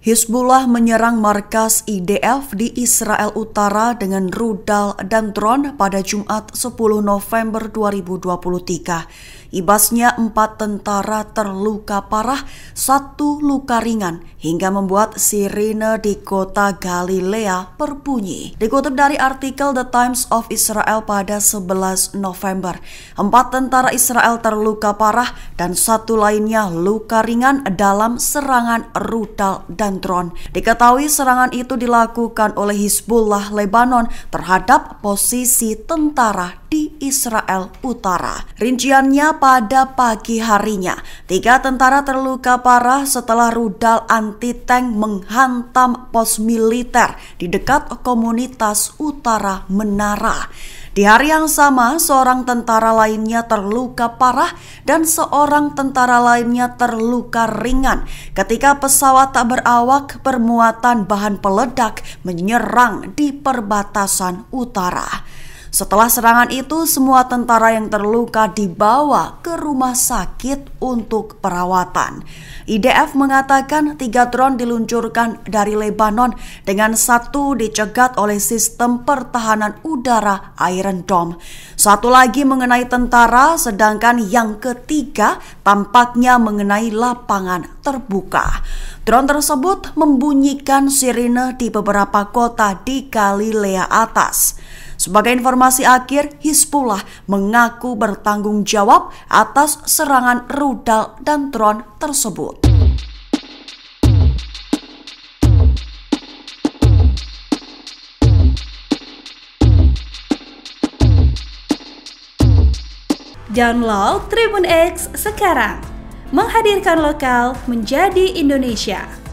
Hizbullah menyerang markas IDF di Israel Utara dengan rudal dan drone pada Jumat 10 November 2023. Ibasnya empat tentara terluka parah, satu luka ringan, hingga membuat sirine di kota Galilea berbunyi. Dikutip dari artikel The Times of Israel pada 11 November, empat tentara Israel terluka parah dan satu lainnya luka ringan dalam serangan rudal dan Diketahui serangan itu dilakukan oleh Hizbullah Lebanon terhadap posisi tentara di Israel Utara. Rinciannya pada pagi harinya, tiga tentara terluka parah setelah rudal anti-tank menghantam pos militer di dekat komunitas utara Menara. Di hari yang sama, seorang tentara lainnya terluka parah dan seorang tentara lainnya terluka ringan ketika pesawat tak berawak bermuatan bahan peledak menyerang di perbatasan utara. Setelah serangan itu, semua tentara yang terluka dibawa ke rumah sakit untuk perawatan. IDF mengatakan tiga drone diluncurkan dari Lebanon dengan satu dicegat oleh sistem pertahanan udara Iron Dome. Satu lagi mengenai tentara, sedangkan yang ketiga tampaknya mengenai lapangan terbuka. Drone tersebut membunyikan sirine di beberapa kota di Galilea atas. Sebagai informasi akhir, Hizbullah mengaku bertanggung jawab atas serangan rudal dan drone tersebut. Download Tribun X sekarang. Menghadirkan lokal menjadi Indonesia.